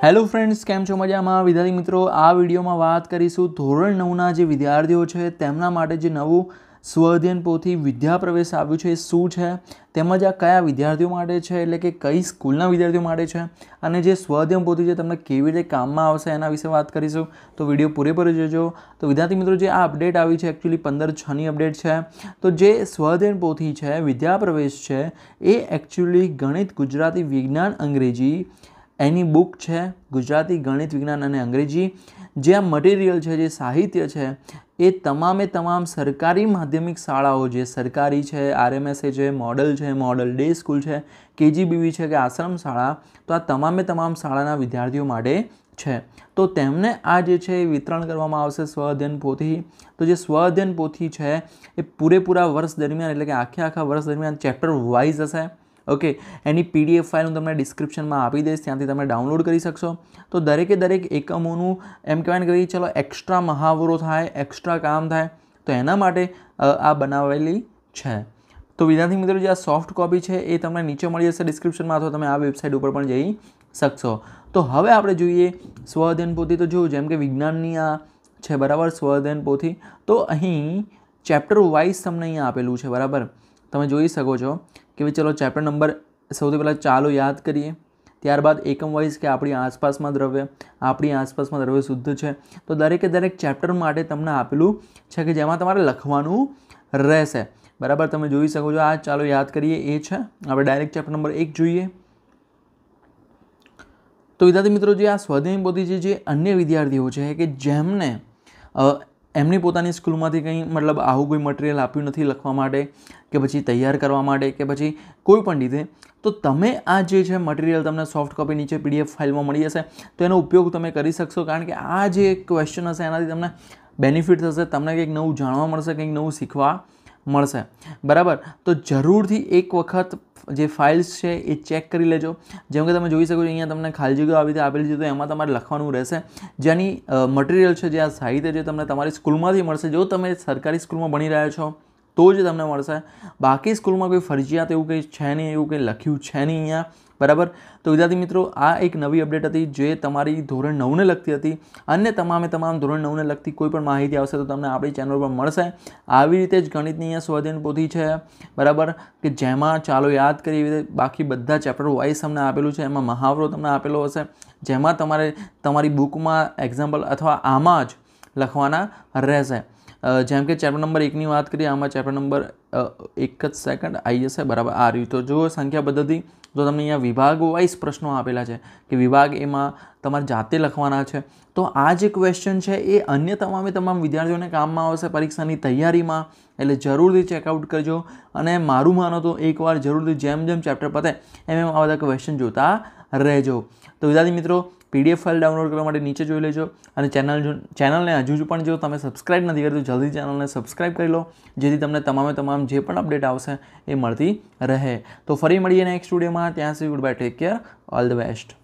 hello friends કેમ છો મજામાં વિદ્યાર્થી મિત્રો આ વિડીયોમાં વાત કરીશું ધોરણ નવના જે વિદ્યાર્થીઓ છે તેમના માટે જે નવું સ્વઅધ્યયન પોથી વિદ્યા પ્રવેશ આવ્યું છે એ શું છે તેમજ આ કયા વિદ્યાર્થીઓ માટે છે એટલે કે કઈ સ્કૂલના વિદ્યાર્થીઓ માટે છે અને જે સ્વઅધ્યયન પોથી છે તમને કેવી રીતે કામમાં આવશે એના વિશે વાત કરીશું તો વિડીયો પૂરેપૂરી જોજો તો વિદ્યાર્થી મિત્રો જે આ અપડેટ આવી છે એકચ્યુઅલી પંદર છની અપડેટ છે તો જે સ્વઅધ્યયન પોથી છે વિદ્યા પ્રવેશ છે એ એકચ્યુઅલી ગણિત ગુજરાતી વિજ્ઞાન અંગ્રેજી એની બુક છે ગુજરાતી ગણિત વિજ્ઞાન અને અંગ્રેજી જે આ મટીરિયલ છે જે સાહિત્ય છે એ તમામે તમામ સરકારી માધ્યમિક શાળાઓ જે સરકારી છે આરએમએસએ છે મોડલ છે મોડલ ડે સ્કૂલ છે કેજીબીવી છે કે આશ્રમ શાળા તો આ તમામે તમામ શાળાના વિદ્યાર્થીઓ માટે છે તો તેમને આ જે છે એ વિતરણ કરવામાં આવશે સ્વ અધ્યયન પોથી તો જે સ્વ અધ્યયન પોથી છે એ પૂરેપૂરા વર્ષ દરમિયાન એટલે કે આખે આખા વર્ષ દરમિયાન ચેપ્ટર વાઇઝ હશે ઓકે એની પીડીએફ ફાઇલ હું તમને ડિસ્ક્રિપ્શનમાં આપી દઈશ ત્યાંથી તમે ડાઉનલોડ કરી શકશો તો દરેકે દરેક એકમોનું એમ કહેવાય કે ચલો એક્સ્ટ્રા મહાવરો થાય એક્સ્ટ્રા કામ થાય તો એના માટે આ બનાવેલી છે તો વિદ્યાર્થી મિત્રો જે આ સોફ્ટ કોપી છે એ તમને નીચે મળી જશે ડિસ્ક્રિપ્શનમાં અથવા તમે આ વેબસાઇટ ઉપર પણ જઈ શકશો તો હવે આપણે જોઈએ સ્વઅધ્યયન પોથી તો જોયું જેમ કે વિજ્ઞાનની આ છે બરાબર સ્વઅધ્યયન પોથી તો અહીં ચેપ્ટર વાઇઝ તમને અહીંયા આપેલું છે બરાબર તમે જોઈ શકો છો કે ભાઈ ચલો ચેપ્ટર નંબર સૌથી પહેલાં ચાલો યાદ કરીએ ત્યારબાદ એકમ વાઇઝ કે આપણી આસપાસમાં દ્રવ્ય આપણી આસપાસમાં દ્રવ્ય શુદ્ધ છે તો દરેકે દરેક ચેપ્ટર માટે તમને આપેલું છે કે જેમાં તમારે લખવાનું રહેશે બરાબર તમે જોઈ શકો છો આ ચાલો યાદ કરીએ એ છે આપણે ડાયરેક્ટ ચેપ્ટર નંબર એક જોઈએ તો વિદ્યાર્થી મિત્રો જે આ સ્વાધ્યાય બોધી જે અન્ય વિદ્યાર્થીઓ છે કે જેમને એમની પોતાની સ્કૂલમાંથી કંઈ મતલબ આવું કોઈ મટિરિયલ આપ્યું નથી લખવા માટે કે પછી તૈયાર કરવા માટે કે પછી કોઈ પણ રીતે તો તમે આ જે છે મટિરિયલ તમને સોફ્ટ કોપી નીચે પીડીએફ ફાઇલમાં મળી જશે તો એનો ઉપયોગ તમે કરી શકશો કારણ કે આ જે ક્વેશ્ચન હશે એનાથી તમને બેનિફિટ થશે તમને કંઈક નવું જાણવા મળશે કંઈક નવું શીખવા મળશે બરાબર તો જરૂરથી એક વખત જે ફાઇલ્સ છે એ ચેક કરી લેજો જેમ કે તમે જોઈ શકો છો અહીંયા તમને ખાલી જગ્યાઓ આવી રીતે આપેલી છે તો એમાં તમારે લખવાનું રહેશે જેની મટીરિયલ છે જે આ સાહિત્ય છે તમને તમારી સ્કૂલમાંથી મળશે જો તમે સરકારી સ્કૂલમાં ભણી રહ્યા છો તો જ તમને મળશે બાકી સ્કૂલમાં કોઈ ફરજિયાત એવું કંઈ છે નહીં એવું કંઈ લખ્યું છે નહીં અહીંયા બરાબર તો વિદ્યાર્થી મિત્રો આ એક નવી અપડેટ હતી જે તમારી ધોરણ નવને લગતી હતી અને તમામે તમામ ધોરણ નવને લગતી કોઈ પણ માહિતી આવશે તો તમને આપણી ચેનલ પર મળશે આવી રીતે જ ગણિતની અહીંયા સ્વાધ્યાયન પોથી છે બરાબર કે જેમાં ચાલો યાદ કરી એવી રીતે બાકી બધા ચેપ્ટર વાઇઝ તમને આપેલું છે એમાં મહાવરો તમને આપેલો હશે જેમાં તમારે તમારી બુકમાં એક્ઝામ્પલ અથવા આમાં જ લખવાના રહેશે જેમ કે ચેપ્ટર નંબર એકની વાત કરીએ આમાં ચેપ્ટર નંબર એક જ સેકન્ડ આવી જશે બરાબર આ રહ્યું તો જુઓ સંખ્યા પદ્ધતિ તો તમને અહીંયા વિભાગ વાઇઝ પ્રશ્નો આપેલા છે કે વિભાગ એમાં તમારે જાતે લખવાના છે તો આ જે ક્વેશ્ચન છે એ અન્ય તમામે તમામ વિદ્યાર્થીઓને કામમાં આવશે પરીક્ષાની તૈયારીમાં એટલે જરૂરથી ચેકઆઉટ કરજો અને મારું માનો તો એકવાર જરૂરથી જેમ જેમ ચેપ્ટર પતે એમ એમ આ બધા ક્વેશ્ચન જોતા રહેજો તો વિદ્યાર્થી મિત્રો પીડીએફ ફાઇલ ડાઉનલોડ કરવા માટે નીચે જોઈ લેજો અને ચેનલ ચેનલને હજુ પણ જો તમે સબસ્ક્રાઇબ નથી કરી તો જલ્દી ચેનલને સબસ્ક્રાઇબ કરી લો જેથી તમને તમામે તમામ જે પણ અપડેટ આવશે એ મળતી રહે તો ફરી મળીએ નેક્સ્ટ સ્ટુડિયોમાં ત્યાં સુધી good bye take care all the best